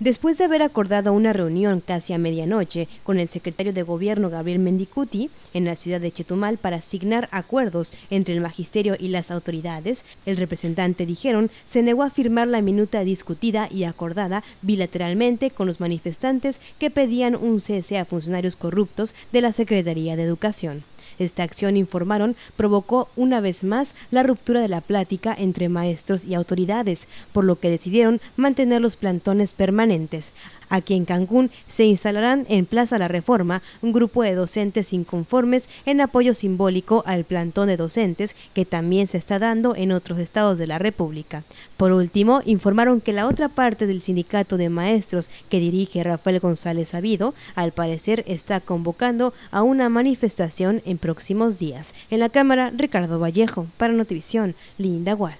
Después de haber acordado una reunión casi a medianoche con el secretario de Gobierno Gabriel Mendicuti en la ciudad de Chetumal para asignar acuerdos entre el magisterio y las autoridades, el representante, dijeron, se negó a firmar la minuta discutida y acordada bilateralmente con los manifestantes que pedían un cese a funcionarios corruptos de la Secretaría de Educación. Esta acción, informaron, provocó una vez más la ruptura de la plática entre maestros y autoridades, por lo que decidieron mantener los plantones permanentes. Aquí en Cancún se instalarán en Plaza La Reforma un grupo de docentes inconformes en apoyo simbólico al plantón de docentes que también se está dando en otros estados de la República. Por último, informaron que la otra parte del sindicato de maestros que dirige Rafael González Sabido, al parecer está convocando a una manifestación en próximos días. En la Cámara, Ricardo Vallejo, para Notivisión, Linda Gual.